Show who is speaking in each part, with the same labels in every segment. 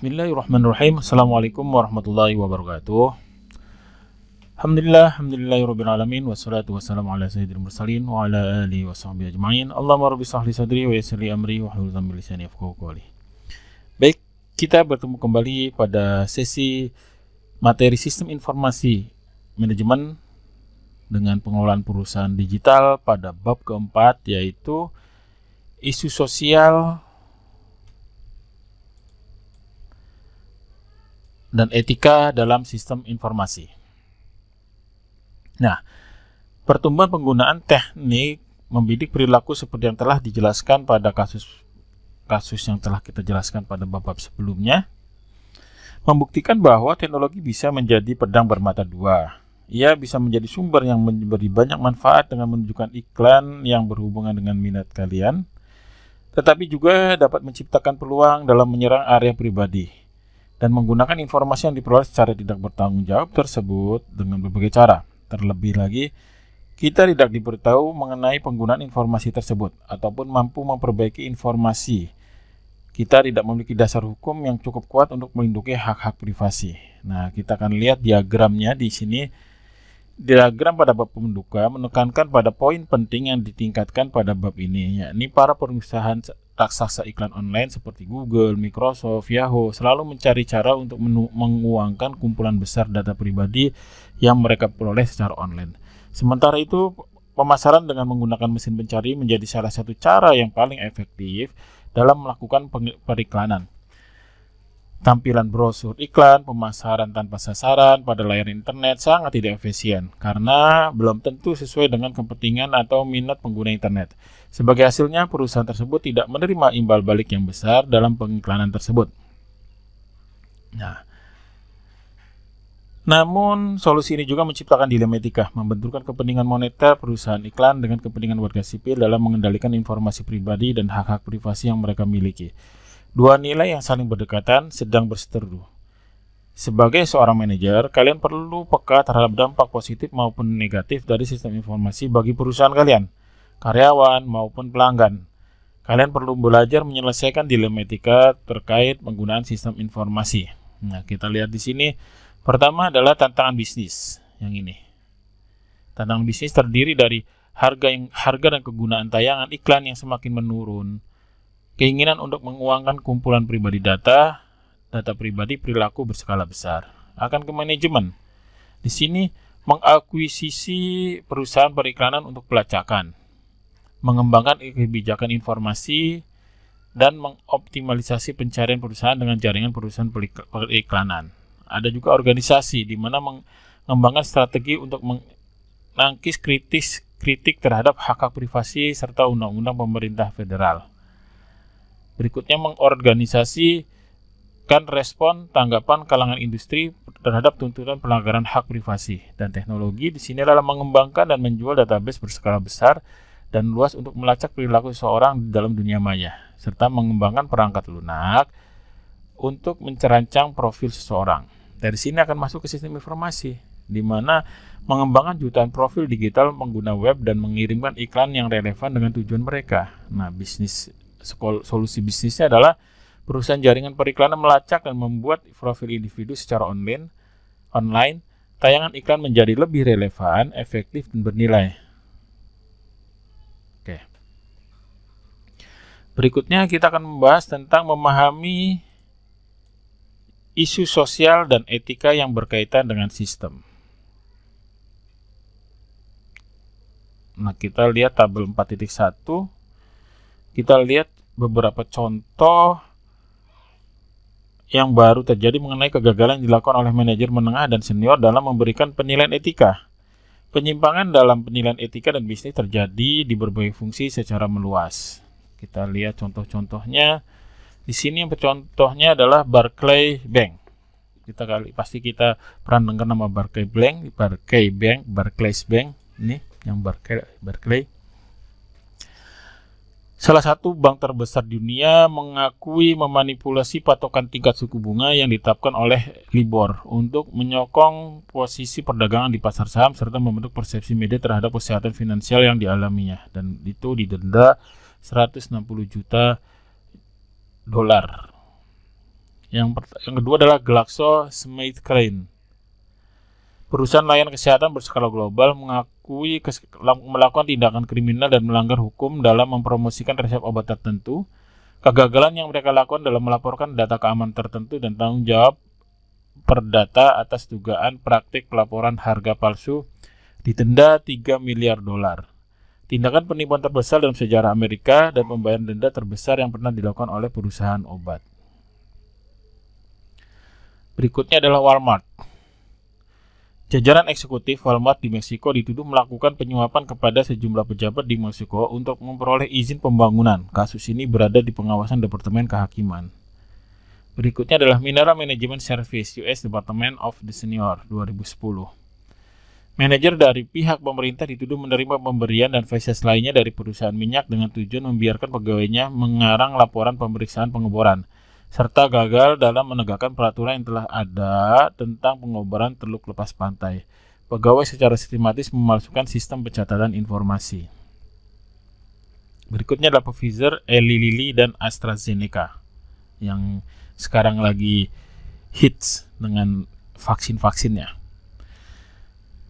Speaker 1: Bismillahirrahmanirrahim. Assalamualaikum warahmatullahi wabarakatuh. Alhamdulillah, alhamdulillahi rabbil alamin wassalatu wassalamu ala sayyidil mursalin wa ala alihi washabbihi ajmain. Allahumma rabbi sahli sadri wa yassir amri wa hlul 'uqdatam lisani yafqahu qawli. Baik, kita bertemu kembali pada sesi materi sistem informasi manajemen dengan pengelolaan perusahaan digital pada bab keempat yaitu isu sosial dan etika dalam sistem informasi. Nah, pertumbuhan penggunaan teknik membidik perilaku seperti yang telah dijelaskan pada kasus kasus yang telah kita jelaskan pada bab-bab sebelumnya membuktikan bahwa teknologi bisa menjadi pedang bermata dua. Ia bisa menjadi sumber yang memberi banyak manfaat dengan menunjukkan iklan yang berhubungan dengan minat kalian, tetapi juga dapat menciptakan peluang dalam menyerang area pribadi dan menggunakan informasi yang diperoleh secara tidak bertanggung jawab tersebut dengan berbagai cara. Terlebih lagi, kita tidak diberitahu mengenai penggunaan informasi tersebut ataupun mampu memperbaiki informasi. Kita tidak memiliki dasar hukum yang cukup kuat untuk melindungi hak-hak privasi. Nah, kita akan lihat diagramnya di sini. Diagram pada bab pembuka menekankan pada poin penting yang ditingkatkan pada bab ini, yakni para perusahaan raksasa iklan online seperti Google, Microsoft, Yahoo selalu mencari cara untuk menguangkan kumpulan besar data pribadi yang mereka peroleh secara online. Sementara itu, pemasaran dengan menggunakan mesin pencari menjadi salah satu cara yang paling efektif dalam melakukan periklanan. Tampilan brosur iklan, pemasaran tanpa sasaran pada layar internet sangat tidak efisien karena belum tentu sesuai dengan kepentingan atau minat pengguna internet. Sebagai hasilnya, perusahaan tersebut tidak menerima imbal balik yang besar dalam pengiklanan tersebut. Nah, namun, solusi ini juga menciptakan dilematika, membenturkan kepentingan moneter perusahaan iklan dengan kepentingan warga sipil dalam mengendalikan informasi pribadi dan hak-hak privasi yang mereka miliki. Dua nilai yang saling berdekatan sedang berseteru. Sebagai seorang manajer, kalian perlu peka terhadap dampak positif maupun negatif dari sistem informasi bagi perusahaan kalian, karyawan maupun pelanggan. Kalian perlu belajar menyelesaikan dilematika terkait penggunaan sistem informasi. Nah, kita lihat di sini pertama adalah tantangan bisnis yang ini. Tantangan bisnis terdiri dari harga yang harga dan kegunaan tayangan iklan yang semakin menurun, Keinginan untuk menguangkan kumpulan pribadi data, data pribadi perilaku berskala besar. Akan ke manajemen. Di sini mengakuisisi perusahaan periklanan untuk pelacakan, mengembangkan kebijakan informasi, dan mengoptimalisasi pencarian perusahaan dengan jaringan perusahaan periklanan. Ada juga organisasi di mana mengembangkan strategi untuk menangkis kritis kritik terhadap hak hak privasi serta undang-undang pemerintah federal. Berikutnya mengorganisasikan respon tanggapan kalangan industri terhadap tuntutan pelanggaran hak privasi dan teknologi di sini adalah mengembangkan dan menjual database berskala besar dan luas untuk melacak perilaku seseorang di dalam dunia maya serta mengembangkan perangkat lunak untuk mencerancang profil seseorang. Dari sini akan masuk ke sistem informasi, di mana mengembangkan jutaan profil digital pengguna web dan mengirimkan iklan yang relevan dengan tujuan mereka. Nah, bisnis solusi bisnisnya adalah perusahaan jaringan periklanan melacak dan membuat profil individu secara online, online tayangan iklan menjadi lebih relevan, efektif, dan bernilai. Oke. Berikutnya kita akan membahas tentang memahami isu sosial dan etika yang berkaitan dengan sistem. Nah, kita lihat tabel kita lihat beberapa contoh yang baru terjadi mengenai kegagalan yang dilakukan oleh manajer menengah dan senior dalam memberikan penilaian etika. Penyimpangan dalam penilaian etika dan bisnis terjadi di berbagai fungsi secara meluas. Kita lihat contoh-contohnya. Di sini yang contohnya adalah Barclay Bank. Kita kali pasti kita pernah dengar nama Barclay Bank, Barclay Bank, Barclays Bank, ini yang Barclay, Barclay. Salah satu bank terbesar dunia mengakui memanipulasi patokan tingkat suku bunga yang ditetapkan oleh Libor untuk menyokong posisi perdagangan di pasar saham serta membentuk persepsi media terhadap kesehatan finansial yang dialaminya dan itu didenda 160 juta dolar. Yang, yang kedua adalah Glaxo Smith GlaxoSmithKline Perusahaan layanan kesehatan berskala global mengakui melakukan tindakan kriminal dan melanggar hukum dalam mempromosikan resep obat tertentu. Kegagalan yang mereka lakukan dalam melaporkan data keamanan tertentu dan tanggung jawab perdata atas dugaan praktik pelaporan harga palsu ditenda 3 miliar dolar. Tindakan penipuan terbesar dalam sejarah Amerika dan pembayaran denda terbesar yang pernah dilakukan oleh perusahaan obat. Berikutnya adalah Walmart. Jajaran eksekutif Walmart di Meksiko dituduh melakukan penyuapan kepada sejumlah pejabat di Meksiko untuk memperoleh izin pembangunan. Kasus ini berada di pengawasan Departemen Kehakiman. Berikutnya adalah Mineral Management Service US Department of the Senior 2010. Manajer dari pihak pemerintah dituduh menerima pemberian dan fasilitas lainnya dari perusahaan minyak dengan tujuan membiarkan pegawainya mengarang laporan pemeriksaan pengeboran serta gagal dalam menegakkan peraturan yang telah ada tentang pengobaran teluk lepas pantai. Pegawai secara sistematis memalsukan sistem pencatatan informasi. Berikutnya adalah Pfizer, Eli Lilly, dan AstraZeneca yang sekarang lagi hits dengan vaksin-vaksinnya.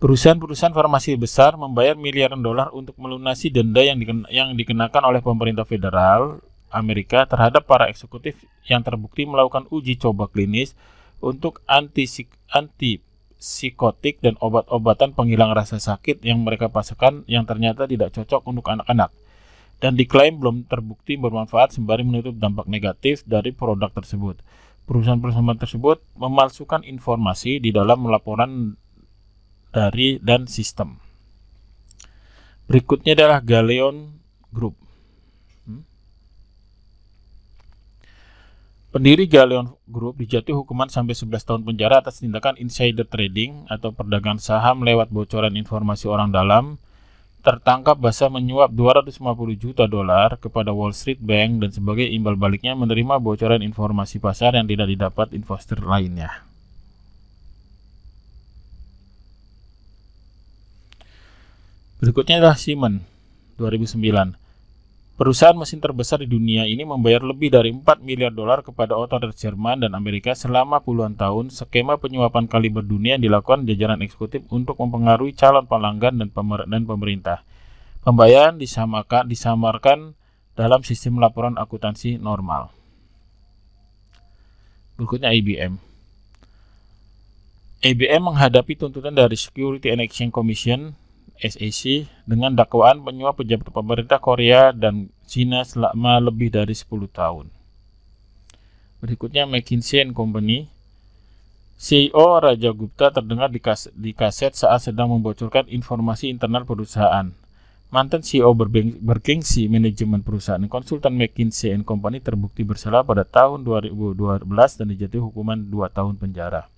Speaker 1: Perusahaan-perusahaan farmasi besar membayar miliaran dolar untuk melunasi denda yang, yang dikenakan oleh pemerintah federal Amerika terhadap para eksekutif yang terbukti melakukan uji coba klinis untuk antipsikotik anti psikotik dan obat-obatan penghilang rasa sakit yang mereka pasakan yang ternyata tidak cocok untuk anak-anak dan diklaim belum terbukti bermanfaat sembari menutup dampak negatif dari produk tersebut. Perusahaan-perusahaan tersebut memalsukan informasi di dalam laporan dari dan sistem. Berikutnya adalah Galeon Group. Pendiri Galeon Group dijatuhi hukuman sampai 11 tahun penjara atas tindakan insider trading atau perdagangan saham lewat bocoran informasi orang dalam tertangkap basah menyuap 250 juta dolar kepada Wall Street Bank dan sebagai imbal baliknya menerima bocoran informasi pasar yang tidak didapat investor lainnya. Berikutnya adalah Simon 2009. Perusahaan mesin terbesar di dunia ini membayar lebih dari 4 miliar dolar kepada otoritas Jerman dan Amerika selama puluhan tahun skema penyuapan kaliber dunia yang dilakukan jajaran eksekutif untuk mempengaruhi calon pelanggan dan, dan pemerintah. Pembayaran disamakan, disamarkan dalam sistem laporan akuntansi normal. Berikutnya IBM. IBM menghadapi tuntutan dari Security and Exchange Commission SAC dengan dakwaan penyuap pejabat pemerintah Korea dan Cina selama lebih dari 10 tahun. Berikutnya McKinsey Company CEO Raja Gupta terdengar di, kaset saat sedang membocorkan informasi internal perusahaan. Mantan CEO bergengsi manajemen perusahaan konsultan McKinsey Company terbukti bersalah pada tahun 2012 dan dijatuhi hukuman 2 tahun penjara.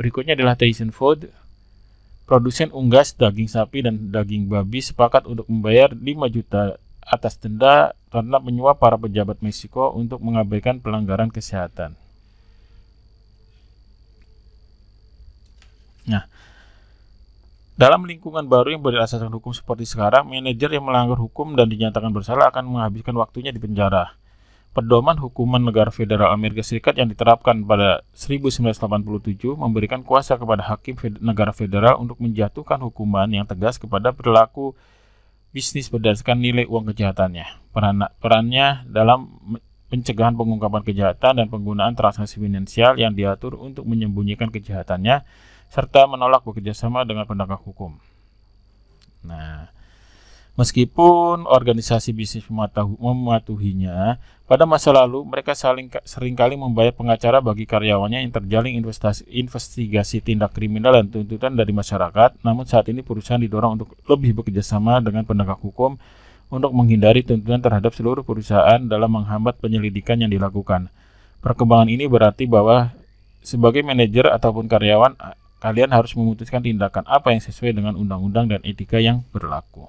Speaker 1: Berikutnya adalah Tyson Foods Produsen unggas daging sapi dan daging babi sepakat untuk membayar 5 juta atas denda karena menyuap para pejabat Meksiko untuk mengabaikan pelanggaran kesehatan. Nah, dalam lingkungan baru yang berdasarkan hukum seperti sekarang, manajer yang melanggar hukum dan dinyatakan bersalah akan menghabiskan waktunya di penjara. Pedoman hukuman negara federal Amerika Serikat yang diterapkan pada 1987 memberikan kuasa kepada hakim negara federal untuk menjatuhkan hukuman yang tegas kepada perilaku bisnis berdasarkan nilai uang kejahatannya. Peran perannya dalam pencegahan pengungkapan kejahatan dan penggunaan transaksi finansial yang diatur untuk menyembunyikan kejahatannya serta menolak bekerjasama dengan penegak hukum. Nah, Meskipun organisasi bisnis mematuhinya, pada masa lalu mereka saling seringkali membayar pengacara bagi karyawannya yang terjaring investasi, investigasi tindak kriminal dan tuntutan dari masyarakat. Namun saat ini perusahaan didorong untuk lebih bekerjasama dengan penegak hukum untuk menghindari tuntutan terhadap seluruh perusahaan dalam menghambat penyelidikan yang dilakukan. Perkembangan ini berarti bahwa sebagai manajer ataupun karyawan, kalian harus memutuskan tindakan apa yang sesuai dengan undang-undang dan etika yang berlaku.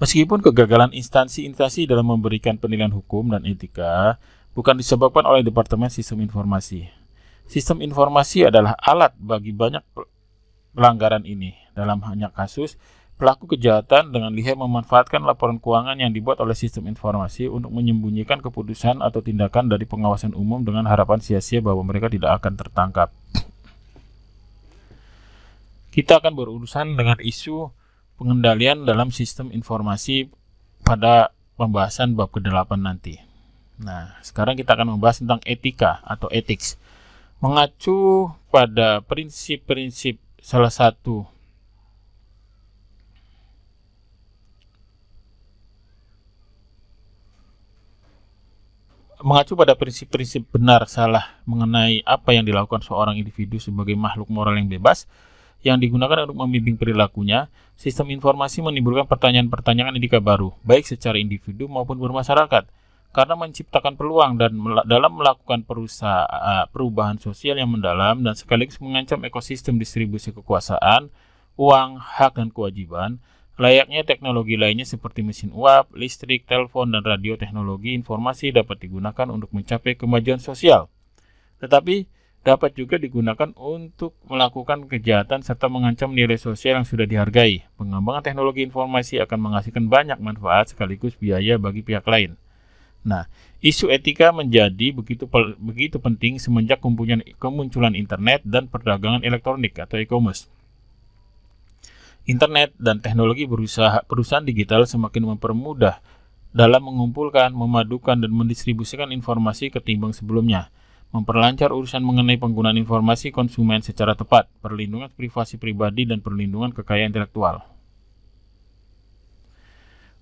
Speaker 1: Meskipun kegagalan instansi-instansi dalam memberikan penilaian hukum dan etika bukan disebabkan oleh Departemen Sistem Informasi. Sistem informasi adalah alat bagi banyak pelanggaran ini. Dalam banyak kasus, pelaku kejahatan dengan lihai memanfaatkan laporan keuangan yang dibuat oleh sistem informasi untuk menyembunyikan keputusan atau tindakan dari pengawasan umum dengan harapan sia-sia bahwa mereka tidak akan tertangkap. Kita akan berurusan dengan isu pengendalian dalam sistem informasi pada pembahasan bab ke-8 nanti. Nah, sekarang kita akan membahas tentang etika atau ethics. Mengacu pada prinsip-prinsip salah satu mengacu pada prinsip-prinsip benar salah mengenai apa yang dilakukan seorang individu sebagai makhluk moral yang bebas, yang digunakan untuk membimbing perilakunya, sistem informasi menimbulkan pertanyaan-pertanyaan indika baru, baik secara individu maupun bermasyarakat, karena menciptakan peluang dan dalam melakukan perubahan sosial yang mendalam dan sekaligus mengancam ekosistem distribusi kekuasaan, uang, hak, dan kewajiban, layaknya teknologi lainnya seperti mesin uap, listrik, telepon, dan radio teknologi informasi dapat digunakan untuk mencapai kemajuan sosial. Tetapi, dapat juga digunakan untuk melakukan kejahatan serta mengancam nilai sosial yang sudah dihargai. Pengembangan teknologi informasi akan menghasilkan banyak manfaat sekaligus biaya bagi pihak lain. Nah, isu etika menjadi begitu begitu penting semenjak kemunculan internet dan perdagangan elektronik atau e-commerce. Internet dan teknologi berusaha, perusahaan digital semakin mempermudah dalam mengumpulkan, memadukan, dan mendistribusikan informasi ketimbang sebelumnya memperlancar urusan mengenai penggunaan informasi konsumen secara tepat, perlindungan privasi pribadi, dan perlindungan kekayaan intelektual.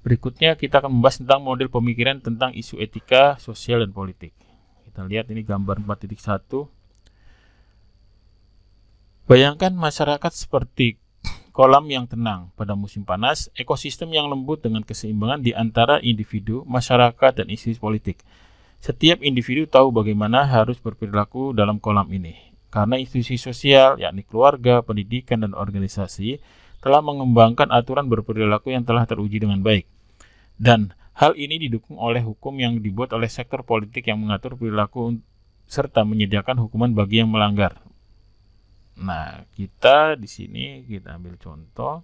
Speaker 1: Berikutnya kita akan membahas tentang model pemikiran tentang isu etika, sosial, dan politik. Kita lihat ini gambar 4.1. Bayangkan masyarakat seperti kolam yang tenang pada musim panas, ekosistem yang lembut dengan keseimbangan di antara individu, masyarakat, dan isu politik. Setiap individu tahu bagaimana harus berperilaku dalam kolam ini, karena institusi sosial, yakni keluarga, pendidikan, dan organisasi, telah mengembangkan aturan berperilaku yang telah teruji dengan baik. Dan hal ini didukung oleh hukum yang dibuat oleh sektor politik yang mengatur perilaku serta menyediakan hukuman bagi yang melanggar. Nah, kita di sini kita ambil contoh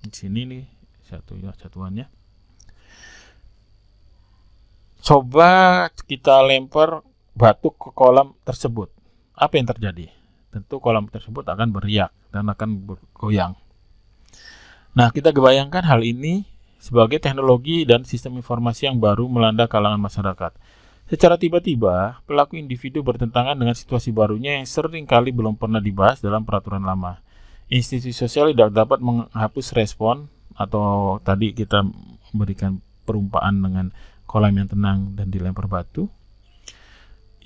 Speaker 1: di sini nih satu ya, satuannya coba kita lempar batu ke kolam tersebut. Apa yang terjadi? Tentu kolam tersebut akan beriak dan akan bergoyang. Nah, kita bayangkan hal ini sebagai teknologi dan sistem informasi yang baru melanda kalangan masyarakat. Secara tiba-tiba, pelaku individu bertentangan dengan situasi barunya yang seringkali belum pernah dibahas dalam peraturan lama. Institusi sosial tidak dapat menghapus respon atau tadi kita berikan perumpaan dengan kolam yang tenang dan dilempar batu.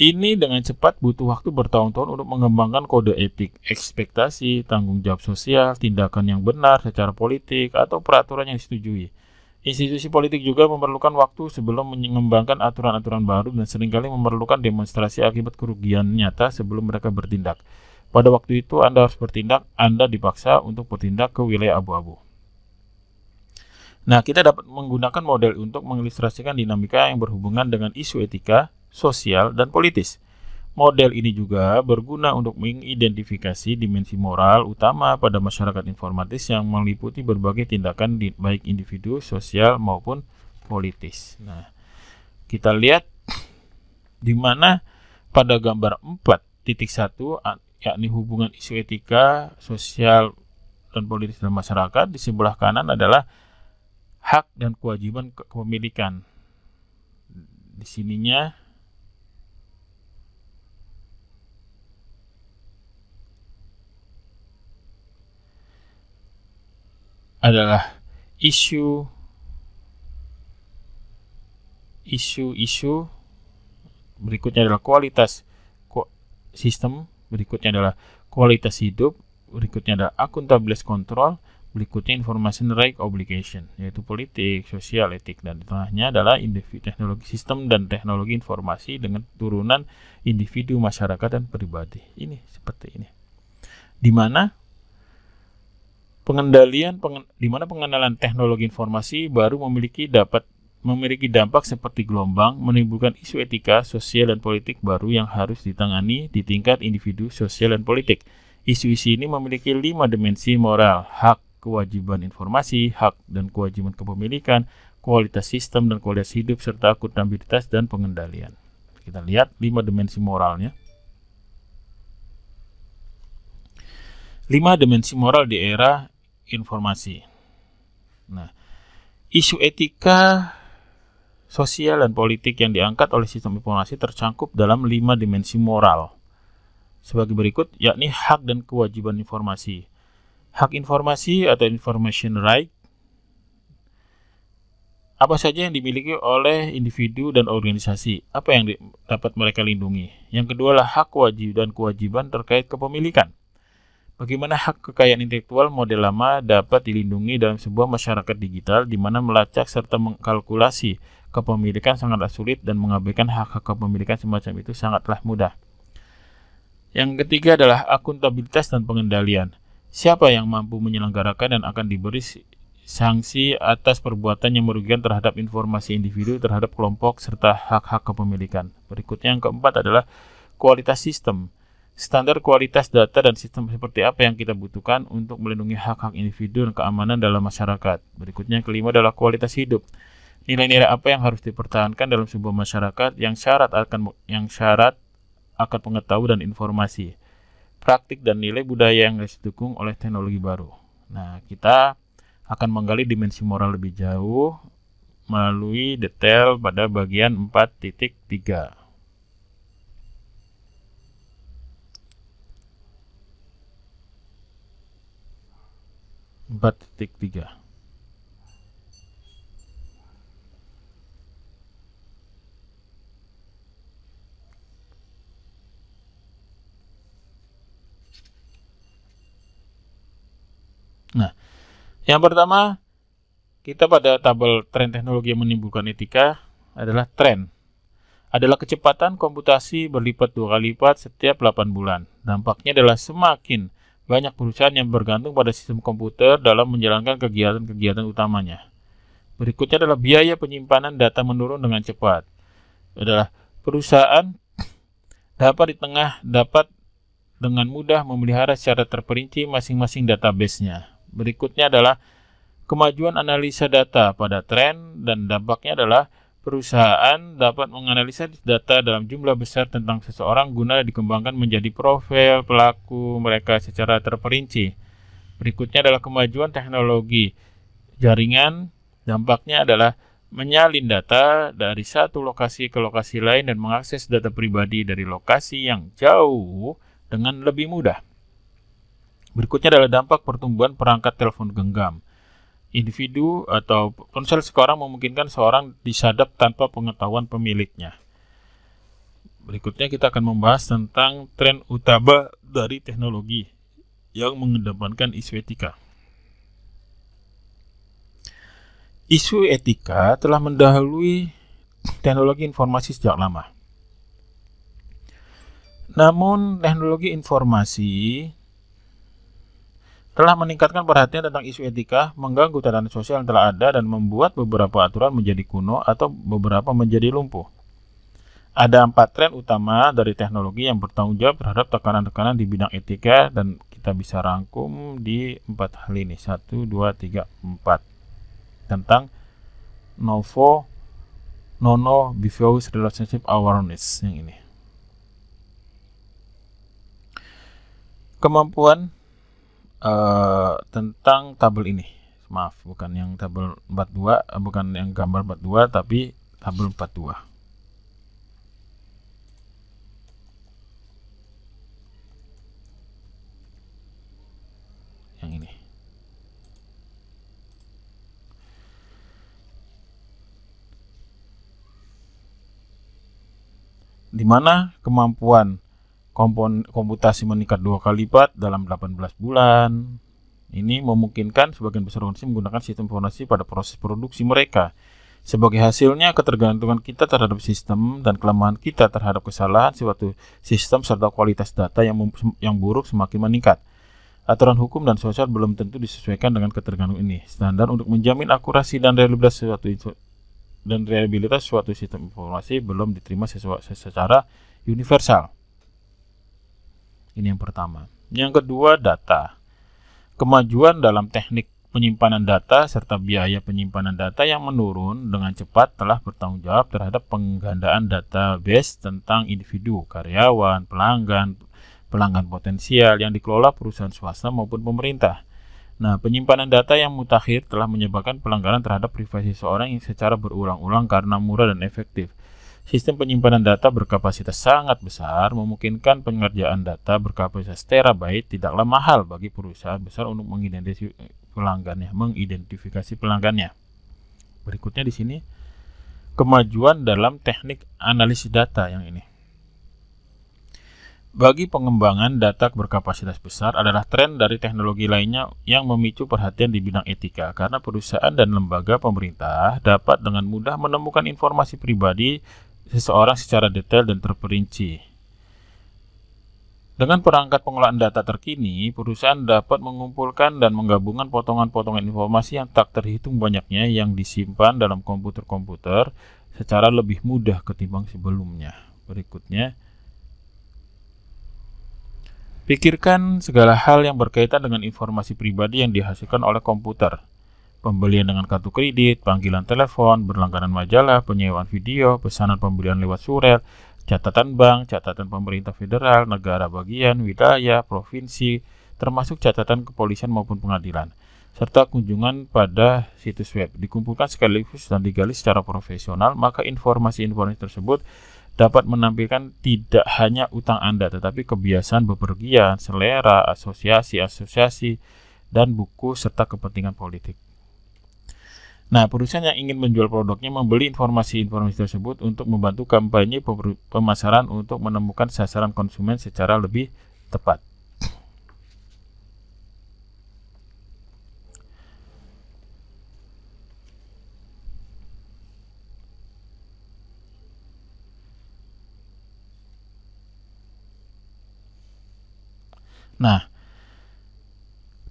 Speaker 1: Ini dengan cepat butuh waktu bertahun-tahun untuk mengembangkan kode etik, ekspektasi, tanggung jawab sosial, tindakan yang benar secara politik, atau peraturan yang disetujui. Institusi politik juga memerlukan waktu sebelum mengembangkan aturan-aturan baru dan seringkali memerlukan demonstrasi akibat kerugian nyata sebelum mereka bertindak. Pada waktu itu Anda harus bertindak, Anda dipaksa untuk bertindak ke wilayah abu-abu. Nah, kita dapat menggunakan model untuk mengilustrasikan dinamika yang berhubungan dengan isu etika, sosial, dan politis. Model ini juga berguna untuk mengidentifikasi dimensi moral utama pada masyarakat informatis yang meliputi berbagai tindakan di, baik individu, sosial maupun politis. Nah, kita lihat di mana pada gambar 4.1 yakni hubungan isu etika, sosial dan politis dalam masyarakat di sebelah kanan adalah hak dan kewajiban kepemilikan. Di sininya adalah isu isu-isu berikutnya adalah kualitas sistem berikutnya adalah kualitas hidup berikutnya adalah akuntabilitas kontrol Berikutnya information right obligation, yaitu politik, sosial, etik, dan di tengahnya adalah individu teknologi sistem dan teknologi informasi dengan turunan individu, masyarakat, dan pribadi. Ini seperti ini. Di mana pengendalian pengen, di mana pengenalan teknologi informasi baru memiliki dapat memiliki dampak seperti gelombang menimbulkan isu etika, sosial, dan politik baru yang harus ditangani di tingkat individu, sosial, dan politik. Isu-isu ini memiliki lima dimensi moral, hak, kewajiban informasi, hak dan kewajiban kepemilikan, kualitas sistem dan kualitas hidup, serta akuntabilitas dan pengendalian. Kita lihat lima dimensi moralnya. Lima dimensi moral di era informasi. Nah, isu etika sosial dan politik yang diangkat oleh sistem informasi tercangkup dalam lima dimensi moral. Sebagai berikut, yakni hak dan kewajiban informasi Hak informasi atau information right apa saja yang dimiliki oleh individu dan organisasi, apa yang dapat mereka lindungi. Yang kedua adalah hak wajib dan kewajiban terkait kepemilikan. Bagaimana hak kekayaan intelektual model lama dapat dilindungi dalam sebuah masyarakat digital di mana melacak serta mengkalkulasi kepemilikan sangatlah sulit dan mengabaikan hak-hak kepemilikan semacam itu sangatlah mudah. Yang ketiga adalah akuntabilitas dan pengendalian. Siapa yang mampu menyelenggarakan dan akan diberi sanksi atas perbuatan yang merugikan terhadap informasi individu, terhadap kelompok, serta hak-hak kepemilikan. Berikutnya yang keempat adalah kualitas sistem. Standar kualitas data dan sistem seperti apa yang kita butuhkan untuk melindungi hak-hak individu dan keamanan dalam masyarakat. Berikutnya yang kelima adalah kualitas hidup. Nilai-nilai apa yang harus dipertahankan dalam sebuah masyarakat yang syarat akan yang syarat akan pengetahuan dan informasi praktik dan nilai budaya yang didukung oleh teknologi baru. Nah, kita akan menggali dimensi moral lebih jauh melalui detail pada bagian 4.3. empat titik tiga Nah, yang pertama kita pada tabel tren teknologi yang menimbulkan etika adalah tren. Adalah kecepatan komputasi berlipat dua kali lipat setiap 8 bulan. Dampaknya adalah semakin banyak perusahaan yang bergantung pada sistem komputer dalam menjalankan kegiatan-kegiatan utamanya. Berikutnya adalah biaya penyimpanan data menurun dengan cepat. Adalah perusahaan dapat di tengah dapat dengan mudah memelihara secara terperinci masing-masing database-nya. Berikutnya adalah kemajuan analisa data pada tren dan dampaknya adalah perusahaan dapat menganalisa data dalam jumlah besar tentang seseorang guna dikembangkan menjadi profil pelaku mereka secara terperinci. Berikutnya adalah kemajuan teknologi jaringan. Dampaknya adalah menyalin data dari satu lokasi ke lokasi lain dan mengakses data pribadi dari lokasi yang jauh dengan lebih mudah. Berikutnya adalah dampak pertumbuhan perangkat telepon genggam. Individu atau ponsel sekarang memungkinkan seorang disadap tanpa pengetahuan pemiliknya. Berikutnya kita akan membahas tentang tren utama dari teknologi yang mengedepankan isu etika. Isu etika telah mendahului teknologi informasi sejak lama. Namun, teknologi informasi telah meningkatkan perhatian tentang isu etika, mengganggu tatanan sosial yang telah ada dan membuat beberapa aturan menjadi kuno atau beberapa menjadi lumpuh. Ada empat tren utama dari teknologi yang bertanggung jawab terhadap tekanan-tekanan di bidang etika dan kita bisa rangkum di empat hal ini. Satu, dua, tiga, empat. Tentang novo nono Bifios relationship awareness yang ini. Kemampuan Eh, tentang tabel ini. Maaf, bukan yang tabel 42, eh, bukan yang gambar 42 tapi tabel 42. Yang ini. Di mana kemampuan kompon komputasi meningkat dua kali lipat dalam 18 bulan. Ini memungkinkan sebagian besar organisasi menggunakan sistem informasi pada proses produksi mereka. Sebagai hasilnya, ketergantungan kita terhadap sistem dan kelemahan kita terhadap kesalahan suatu sistem serta kualitas data yang, yang buruk semakin meningkat. Aturan hukum dan sosial belum tentu disesuaikan dengan ketergantungan ini. Standar untuk menjamin akurasi dan reliabilitas suatu dan reliabilitas suatu sistem informasi belum diterima secara universal. Ini yang pertama. Yang kedua, data. Kemajuan dalam teknik penyimpanan data serta biaya penyimpanan data yang menurun dengan cepat telah bertanggung jawab terhadap penggandaan database tentang individu, karyawan, pelanggan, pelanggan potensial yang dikelola perusahaan swasta maupun pemerintah. Nah, penyimpanan data yang mutakhir telah menyebabkan pelanggaran terhadap privasi seorang yang secara berulang-ulang karena murah dan efektif. Sistem penyimpanan data berkapasitas sangat besar memungkinkan pengerjaan data berkapasitas terabyte tidaklah mahal bagi perusahaan besar untuk mengidentifikasi pelanggannya, mengidentifikasi pelanggannya. Berikutnya di sini kemajuan dalam teknik analisis data yang ini. Bagi pengembangan data berkapasitas besar adalah tren dari teknologi lainnya yang memicu perhatian di bidang etika karena perusahaan dan lembaga pemerintah dapat dengan mudah menemukan informasi pribadi seseorang secara detail dan terperinci. Dengan perangkat pengelolaan data terkini, perusahaan dapat mengumpulkan dan menggabungkan potongan-potongan informasi yang tak terhitung banyaknya yang disimpan dalam komputer-komputer secara lebih mudah ketimbang sebelumnya. Berikutnya, pikirkan segala hal yang berkaitan dengan informasi pribadi yang dihasilkan oleh komputer pembelian dengan kartu kredit, panggilan telepon, berlangganan majalah, penyewaan video, pesanan pembelian lewat surel, catatan bank, catatan pemerintah federal, negara bagian, wilayah, provinsi, termasuk catatan kepolisian maupun pengadilan, serta kunjungan pada situs web. Dikumpulkan sekaligus dan digali secara profesional, maka informasi-informasi tersebut dapat menampilkan tidak hanya utang Anda, tetapi kebiasaan bepergian, selera, asosiasi-asosiasi, dan buku serta kepentingan politik. Nah, perusahaan yang ingin menjual produknya membeli informasi-informasi tersebut untuk membantu kampanye pemasaran untuk menemukan sasaran konsumen secara lebih tepat. Nah,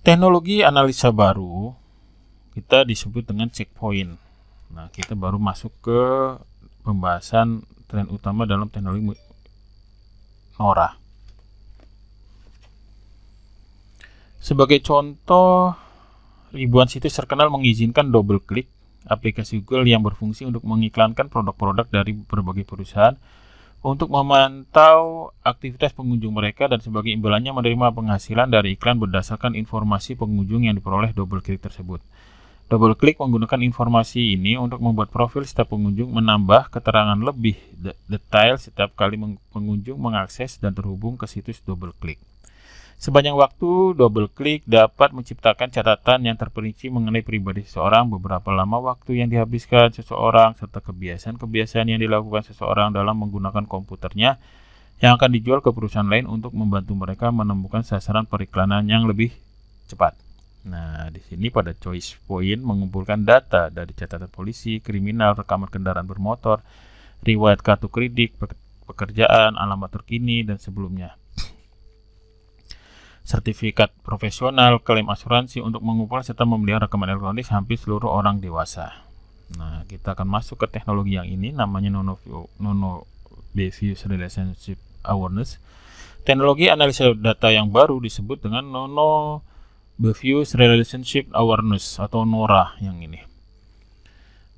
Speaker 1: teknologi analisa baru kita disebut dengan checkpoint. Nah, kita baru masuk ke pembahasan tren utama dalam teknologi Nora. Sebagai contoh, ribuan situs terkenal mengizinkan double click aplikasi Google yang berfungsi untuk mengiklankan produk-produk dari berbagai perusahaan untuk memantau aktivitas pengunjung mereka dan sebagai imbalannya menerima penghasilan dari iklan berdasarkan informasi pengunjung yang diperoleh double click tersebut. Double klik menggunakan informasi ini untuk membuat profil setiap pengunjung menambah keterangan lebih detail setiap kali pengunjung mengakses dan terhubung ke situs double klik. Sepanjang waktu double klik dapat menciptakan catatan yang terperinci mengenai pribadi seseorang, beberapa lama waktu yang dihabiskan seseorang, serta kebiasaan-kebiasaan yang dilakukan seseorang dalam menggunakan komputernya yang akan dijual ke perusahaan lain untuk membantu mereka menemukan sasaran periklanan yang lebih cepat. Nah, di sini pada choice point mengumpulkan data dari catatan polisi, kriminal, rekaman kendaraan bermotor, riwayat kartu kredit, pekerjaan, alamat terkini, dan sebelumnya. Sertifikat profesional, klaim asuransi untuk mengumpulkan serta memelihara rekaman elektronik hampir seluruh orang dewasa. Nah, kita akan masuk ke teknologi yang ini namanya Nono, Nono Behavior Relationship Awareness. Teknologi analisa data yang baru disebut dengan Nono Bevius Relationship Awareness atau NORA yang ini.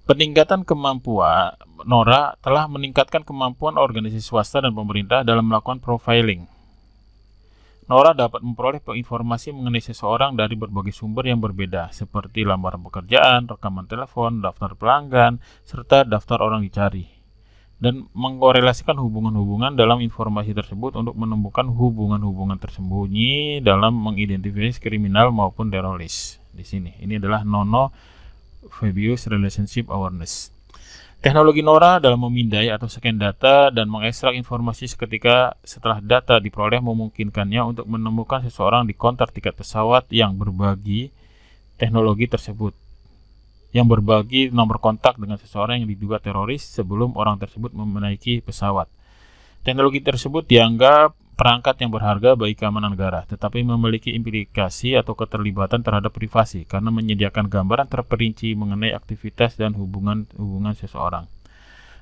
Speaker 1: Peningkatan kemampuan NORA telah meningkatkan kemampuan organisasi swasta dan pemerintah dalam melakukan profiling. NORA dapat memperoleh informasi mengenai seseorang dari berbagai sumber yang berbeda, seperti lamaran pekerjaan, rekaman telepon, daftar pelanggan, serta daftar orang dicari dan mengkorelasikan hubungan-hubungan dalam informasi tersebut untuk menemukan hubungan-hubungan tersembunyi dalam mengidentifikasi kriminal maupun teroris. Di sini, ini adalah Nono Fabius Relationship Awareness. Teknologi NORA dalam memindai atau scan data dan mengekstrak informasi seketika setelah data diperoleh memungkinkannya untuk menemukan seseorang di konter tiket pesawat yang berbagi teknologi tersebut yang berbagi nomor kontak dengan seseorang yang diduga teroris sebelum orang tersebut menaiki pesawat. Teknologi tersebut dianggap perangkat yang berharga bagi keamanan negara, tetapi memiliki implikasi atau keterlibatan terhadap privasi karena menyediakan gambaran terperinci mengenai aktivitas dan hubungan-hubungan seseorang.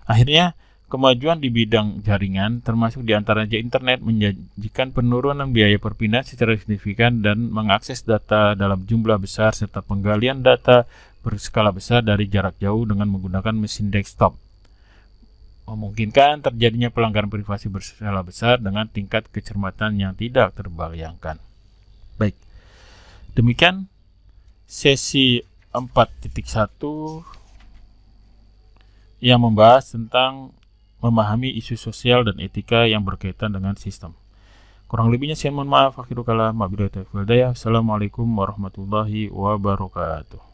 Speaker 1: Akhirnya, kemajuan di bidang jaringan termasuk di antaranya internet menjanjikan penurunan biaya perpindahan secara signifikan dan mengakses data dalam jumlah besar serta penggalian data berskala besar dari jarak jauh dengan menggunakan mesin desktop. Memungkinkan terjadinya pelanggaran privasi berskala besar dengan tingkat kecermatan yang tidak terbayangkan. Baik, demikian sesi 4.1 yang membahas tentang memahami isu sosial dan etika yang berkaitan dengan sistem. Kurang lebihnya saya mohon maaf. Akhirul kalam. Assalamualaikum warahmatullahi wabarakatuh.